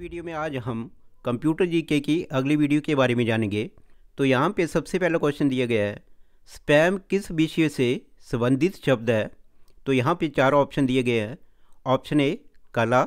video में आज हम कंप्यूटर जीके की अगली वीडियो के बारे में जानेंगे तो यहाँ पे सबसे पहला क्वेश्चन दिया गया है स्पैम किस विषय से संबंधित शब्द है तो यहाँ पे चार ऑप्शन दिए गए हैं ऑप्शन ए कला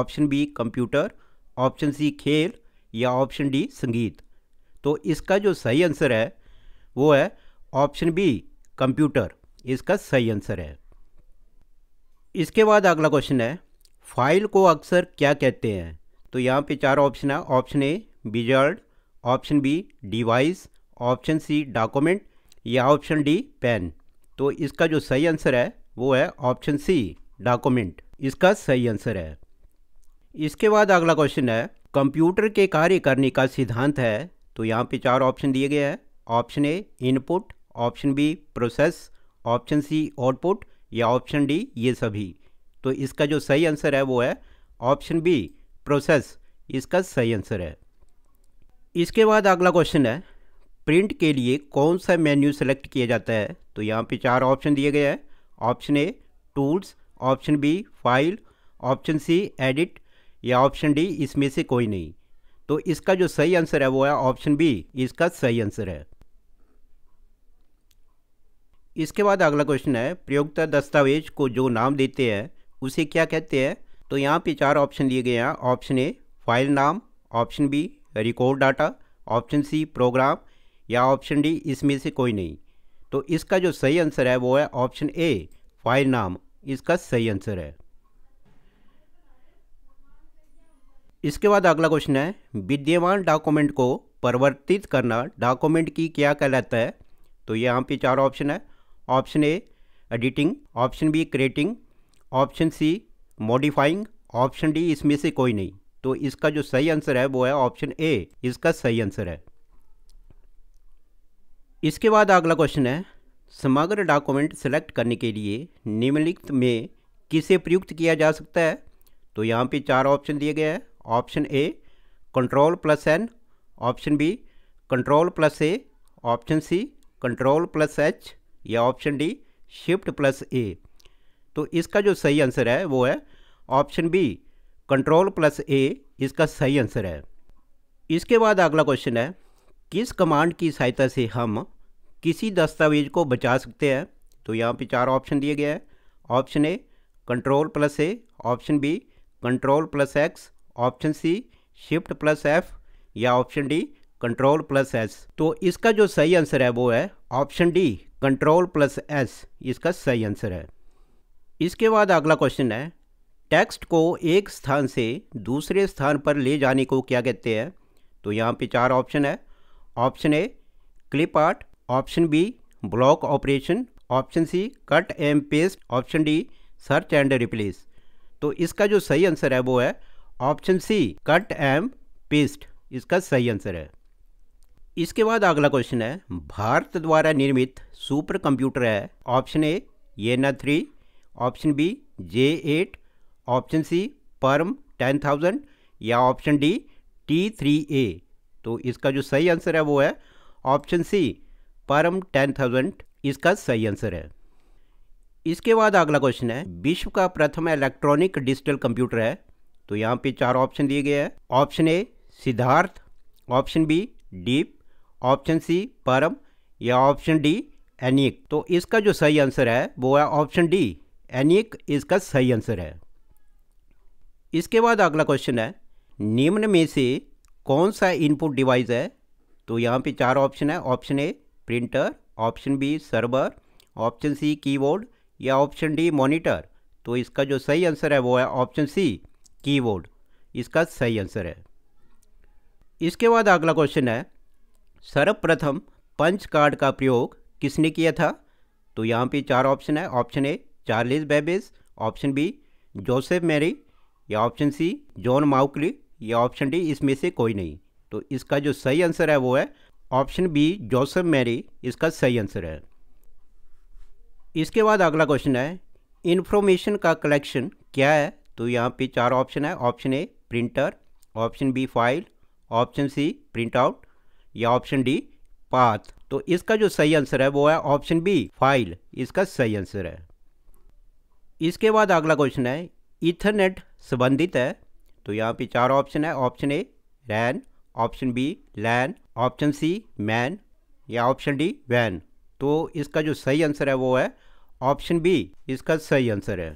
option B computer option C खेल या ऑप्शन डी संगीत तो इसका जो सही आंसर है वो है ऑप्शन बी कंप्यूटर इसका सही आंसर है इसके बाद अगला क्वेश्चन है फाइल को अक्सर क्या कहते हैं तो यहाँ पे चार ऑप्शन है option A wizard option B device option C document या ऑप्शन डी पेन तो इसका जो सही आंसर है वो है ऑप्शन सी डॉक्यूमेंट इसका सही आंसर है इसके बाद अगला क्वेश्चन है कंप्यूटर के कार्य करने का सिद्धांत है तो यहाँ पे चार ऑप्शन दिए गए हैं option A input option B process option C output या ऑप्शन डी ये सभी तो इसका जो सही आंसर है वो है ऑप्शन बी प्रोसेस इसका सही आंसर है इसके बाद अगला क्वेश्चन है प्रिंट के लिए कौन सा मेन्यू सेलेक्ट किया जाता है तो यहाँ पे चार ऑप्शन दिए गए हैं option A tools option B file option C edit या ऑप्शन डी इसमें से कोई नहीं तो इसका जो सही आंसर है वो है ऑप्शन बी इसका सही आंसर है इसके बाद अगला क्वेश्चन है प्रयोगता दस्तावेज को जो नाम देते हैं उसे क्या कहते हैं तो यहाँ पे चार ऑप्शन लिए गए हैं ऑप्शन ए फाइल नाम option B record data option C program या ऑप्शन डी इसमें से कोई नहीं तो इसका जो सही आंसर है वो है ऑप्शन ए फाइल नाम इसका सही आंसर है इसके बाद अगला क्वेश्चन है विद्यमान डॉक्यूमेंट को परिवर्तित करना डॉक्यूमेंट की क्या कहलाता है तो यहाँ पे चार ऑप्शन है option A editing option B creating option C modifying option D इसमें से कोई नहीं तो इसका जो सही आंसर है वो है ऑप्शन ए इसका सही आंसर है इसके बाद अगला क्वेश्चन है समग्र डॉक्यूमेंट सेलेक्ट करने के लिए निम्नलिखित में किसे प्रयुक्त किया जा सकता है तो यहाँ पे चार ऑप्शन दिए गए हैं option A control plus N option B control plus A option C control plus H या option D shift plus A तो इसका जो सही आंसर है वो है option B control plus A इसका सही आंसर है इसके बाद अगला क्वेश्चन है किस कमांड की सहायता से हम किसी दस्तावेज को बचा सकते हैं तो यहाँ पे चार ऑप्शन दिए गए हैं option A control plus A option B control plus X option C shift plus F या option D control plus S तो इसका जो सही आंसर है वो है option D control plus S इसका सही आंसर है इसके बाद अगला क्वेश्चन है टेक्स्ट को एक स्थान से दूसरे स्थान पर ले जाने को क्या कहते हैं तो यहाँ पे चार ऑप्शन है option A clip art option B block operation option C cut and paste option D search and replace तो इसका जो सही आंसर है वो है option C cut and paste इसका सही आंसर है इसके बाद अगला क्वेश्चन है भारत द्वारा निर्मित सुपर कंप्यूटर है ऑप्शन ए येना three option B J eight option C Param ten thousand या option D T three A तो इसका जो सही आंसर है वो है option C Param ten thousand इसका सही आंसर है इसके बाद अगला क्वेश्चन है विश्व का प्रथम इलेक्ट्रॉनिक डिजिटल कंप्यूटर है तो यहाँ पे चार ऑप्शन दिए गए हैं option A Siddharth option B deep option C Param या ऑप्शन डी एनिक तो इसका जो सही आंसर है वो है ऑप्शन डी एनिक इसका सही आंसर है इसके बाद अगला क्वेश्चन है निम्न में से कौन सा इनपुट डिवाइस है तो यहाँ पे चार ऑप्शन है option A printer option B server option C keyboard या ऑप्शन डी मॉनिटर तो इसका जो सही आंसर है वो है ऑप्शन सी कीबोर्ड इसका सही आंसर है इसके बाद अगला क्वेश्चन है सर्वप्रथम पंच कार्ड का प्रयोग किसने किया था तो यहाँ पे चार ऑप्शन है option A Charles Babbage option B Joseph Marie या ऑप्शन सी जॉन माउकली या ऑप्शन डी इसमें से कोई नहीं तो इसका जो सही आंसर है वो है ऑप्शन बी जोसेफ मैरी इसका सही आंसर है इसके बाद अगला क्वेश्चन है इन्फॉर्मेशन का कलेक्शन क्या है तो यहाँ पे चार ऑप्शन है option A printer option B file option C print out या ऑप्शन डी पाथ तो इसका जो सही आंसर है वो है ऑप्शन बी फाइल इसका सही आंसर है इसके बाद अगला क्वेश्चन है इथरनेट संबंधित है तो यहाँ पे चार ऑप्शन है option A RAN option B LAN option C MAN या ऑप्शन डी वैन तो इसका जो सही आंसर है वो है ऑप्शन बी इसका सही आंसर है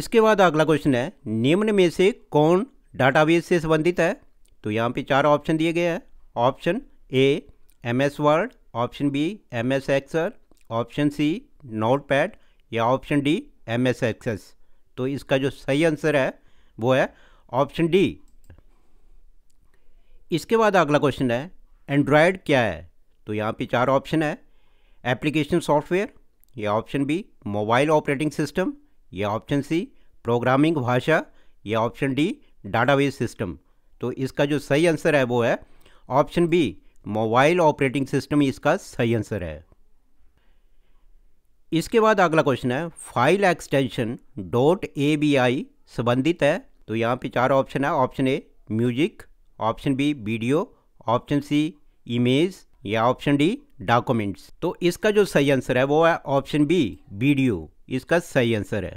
इसके बाद अगला क्वेश्चन है निम्न में से कौन डाटाबेस से संबंधित है तो यहाँ पे चार ऑप्शन दिए गए हैं option A M S word option B M S excel option C notepad या option D M S access तो इसका जो सही आंसर है वो है ऑप्शन डी इसके बाद अगला क्वेश्चन है एंड्रॉयड क्या है तो यहाँ पे चार ऑप्शन है एप्लीकेशन सॉफ्टवेयर या option B mobile operating system या ऑप्शन सी प्रोग्रामिंग भाषा या ऑप्शन डी डाटाबेस सिस्टम तो इसका जो सही आंसर है वो है option B mobile operating system इसका सही आंसर है इसके बाद अगला क्वेश्चन है file extension dot A B I संबंधित है तो यहाँ पे चार ऑप्शन है option A music option B video option C image या ऑप्शन डी डॉक्यूमेंट्स तो इसका जो सही आंसर है वो है ऑप्शन बी वीडियो इसका सही आंसर है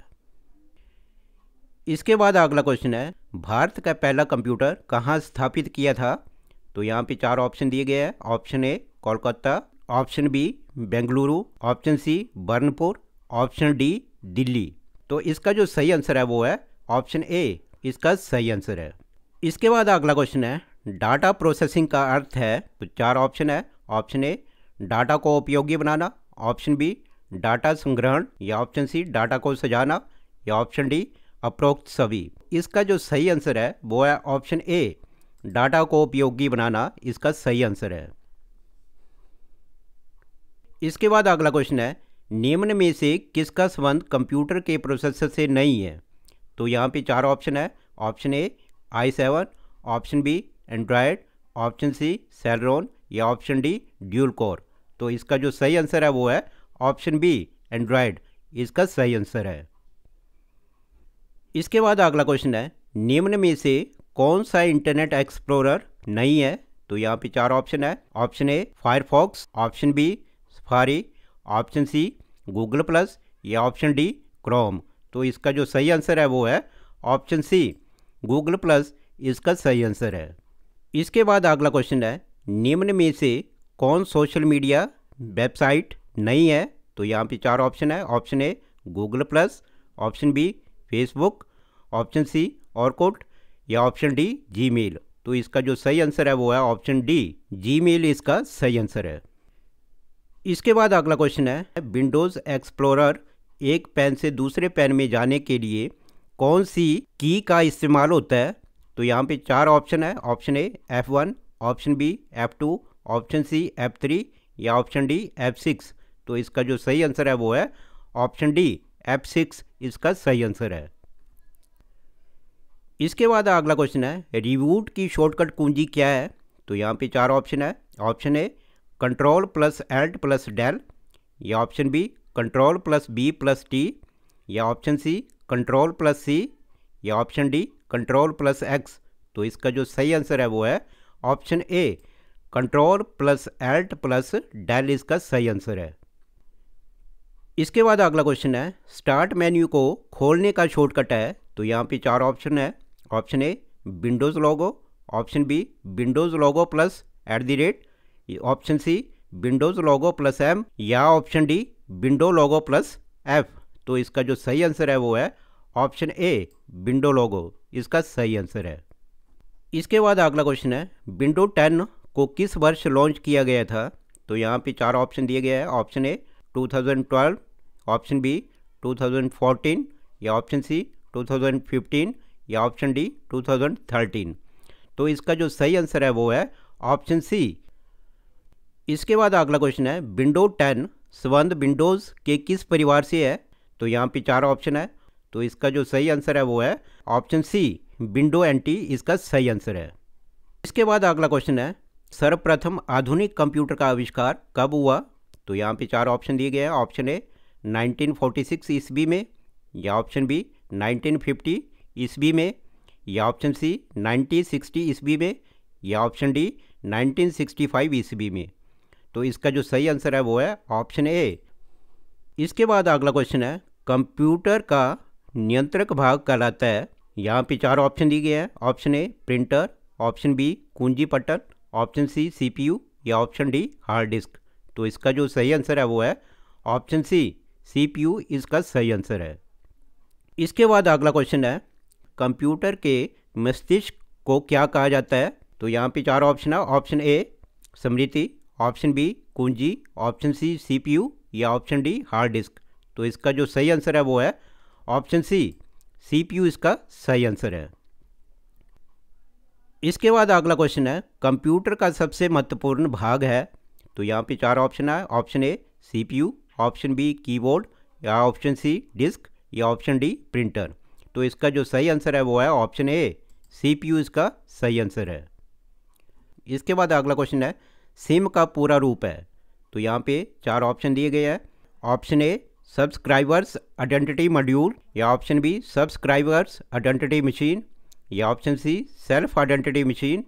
इसके बाद अगला क्वेश्चन है भारत का पहला कंप्यूटर कहाँ स्थापित किया था तो यहाँ पे चार ऑप्शन दिए गए हैं option A Kolkata option B Bengaluru option C Burnpur option D Delhi तो इसका जो सही आंसर है वो है ऑप्शन ए इसका सही आंसर है इसके बाद अगला क्वेश्चन है डाटा प्रोसेसिंग का अर्थ है तो चार ऑप्शन है ऑप्शन ए डाटा को उपयोगी बनाना ऑप्शन बी डाटा संग्रहण या ऑप्शन सी डाटा को सजाना या ऑप्शन डी अप्रोक्त सभी इसका जो सही आंसर है वो है ऑप्शन ए डाटा को उपयोगी बनाना इसका सही आंसर है इसके बाद अगला क्वेश्चन है निम्न में से किसका संबंध कंप्यूटर के प्रोसेसर से नहीं है तो यहाँ पे चार ऑप्शन है option A I seven option B Android option C Celeron या ऑप्शन डी ड्यूल कोर तो इसका जो सही आंसर है वो है ऑप्शन बी एंड्रॉयड इसका सही आंसर है इसके बाद अगला क्वेश्चन है निम्न में से कौन सा इंटरनेट एक्सप्लोरर नहीं है तो यहाँ पे चार ऑप्शन है option A Firefox option B Safari option C Google plus या ऑप्शन डी क्रोम तो इसका जो सही आंसर है वो है ऑप्शन सी गूगल प्लस इसका सही आंसर है इसके बाद अगला क्वेश्चन है निम्न में से कौन सोशल मीडिया वेबसाइट नहीं है तो यहाँ पे चार ऑप्शन है option A Google plus option B Facebook option C कोट या ऑप्शन डी जी तो इसका जो सही आंसर है वो है ऑप्शन डी जी इसका सही आंसर है इसके बाद अगला क्वेश्चन है विंडोज़ एक्सप्लोरर एक पेन से दूसरे पेन में जाने के लिए कौन सी की का इस्तेमाल होता है तो यहाँ पे चार ऑप्शन है option A F one option B F two option C F three या ऑप्शन डी एफ़ सिक्स तो इसका जो सही आंसर है वो है ऑप्शन डी एफ़ सिक्स इसका सही आंसर है इसके बाद अगला क्वेश्चन है रिवूट की शॉर्टकट कुंजी क्या है तो यहाँ पे चार ऑप्शन है option A control plus alt plus del या option B control plus B plus T या option C control plus C या option D control plus X तो इसका जो सही आंसर है वो है option A control plus alt plus del इसका सही आंसर है इसके बाद अगला क्वेश्चन है स्टार्ट मेन्यू को खोलने का शॉर्टकट है तो यहाँ पे चार ऑप्शन है option A Windows logo option B Windows logo plus at the rate option C Windows logo plus M या option D window logo plus F तो इसका जो सही आंसर है वो है ऑप्शन ए विंडो लॉगो इसका सही आंसर है इसके बाद अगला क्वेश्चन है विंडो टेन को किस वर्ष लॉन्च किया गया था तो यहाँ पे चार ऑप्शन दिए गए हैं ऑप्शन ए 2012 ऑप्शन बी 2014 या ऑप्शन सी 2015 या ऑप्शन डी 2013 तो इसका जो सही आंसर है वो है ऑप्शन सी इसके बाद अगला क्वेश्चन है विंडो टेन संबंध विंडोज़ के किस परिवार से है तो यहाँ पे चार ऑप्शन है तो इसका जो सही आंसर है वो है ऑप्शन सी विंडो एंटी इसका सही आंसर है इसके बाद अगला क्वेश्चन है सर्वप्रथम आधुनिक कंप्यूटर का आविष्कार कब हुआ तो यहाँ पे चार ऑप्शन दिए गए हैं ऑप्शन ए 1946 ईस्वी में या ऑप्शन बी 1950 ईस्वी में या ऑप्शन सी 1960 ईस्वी में या ऑप्शन डी 1965 ईस्वी में तो इसका जो सही आंसर है वो है ऑप्शन ए इसके बाद अगला क्वेश्चन है कंप्यूटर का नियंत्रक भाग कहलाता है यहाँ पे चार ऑप्शन दिए गए हैं option A printer option B कुंजी पटन ऑप्शन सी सीपीयू या ऑप्शन डी हार्ड डिस्क तो इसका जो सही आंसर है वो है ऑप्शन सी सीपीयू इसका सही आंसर है इसके बाद अगला क्वेश्चन है कंप्यूटर के मस्तिष्क को क्या कहा जाता है तो यहाँ पे चार ऑप्शन है ऑप्शन ए स्मृति ऑप्शन बी कुंजी ऑप्शन सी सीपीयू या ऑप्शन डी हार्ड डिस्क तो इसका जो सही आंसर है वो है ऑप्शन सी सीपीयू इसका सही आंसर है इसके बाद अगला क्वेश्चन है कंप्यूटर का सबसे महत्वपूर्ण भाग है तो यहाँ पे चार ऑप्शन है option A CPU option B keyboard या ऑप्शन सी डिस्क या ऑप्शन डी प्रिंटर तो इसका जो सही आंसर है वो है ऑप्शन ए सीपीयू इसका सही आंसर है इसके बाद अगला क्वेश्चन है सिम का पूरा रूप है तो यहाँ पे चार ऑप्शन दिए गए हैं option A subscribers identity module या option B subscribers identity machine या option C self identity machine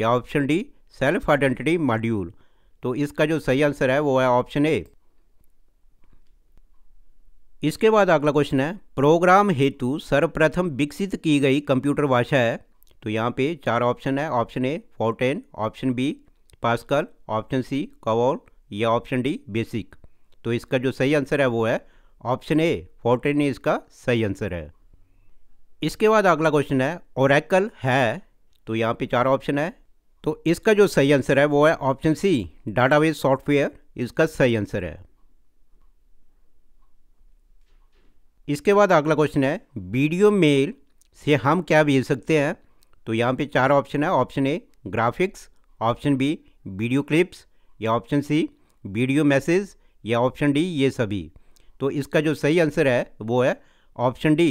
या option D self identity module तो इसका जो सही आंसर है वो है ऑप्शन ए इसके बाद अगला क्वेश्चन है प्रोग्राम हेतु सर्वप्रथम विकसित की गई कंप्यूटर भाषा है तो यहाँ पे चार ऑप्शन है option A Fortran option B Pascal option C कवॉल या ऑप्शन डी बेसिक तो इसका जो सही आंसर है वो है ऑप्शन ए फोर्टेन ए इसका सही आंसर है इसके बाद अगला क्वेश्चन है ओरेकल है तो यहाँ पे चार ऑप्शन है तो इसका जो सही आंसर है वो है ऑप्शन सी डाटाबेस सॉफ्टवेयर इसका सही आंसर है इसके बाद अगला क्वेश्चन है वीडियो मेल से हम क्या भेज सकते हैं तो यहाँ पे चार ऑप्शन है option A graphics option B video clips या ऑप्शन सी वीडियो मैसेज या ऑप्शन डी ये सभी तो इसका जो सही आंसर है वो है ऑप्शन डी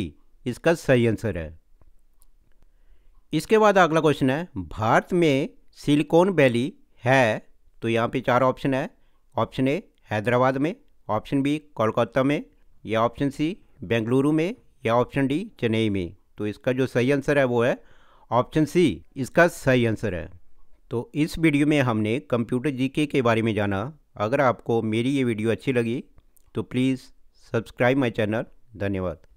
इसका सही आंसर है इसके बाद अगला क्वेश्चन है भारत में सिलिकॉन वैली है तो यहाँ पे चार ऑप्शन है ऑप्शन ए हैदराबाद में ऑप्शन बी कोलकाता में या ऑप्शन सी बेंगलुरु में या ऑप्शन डी चेन्नई में तो इसका जो सही आंसर है वो है ऑप्शन सी इसका सही आंसर है तो इस वीडियो में हमने कंप्यूटर जीके के बारे में जाना अगर आपको मेरी ये वीडियो अच्छी लगी तो प्लीज़ सब्सक्राइब माई चैनल धन्यवाद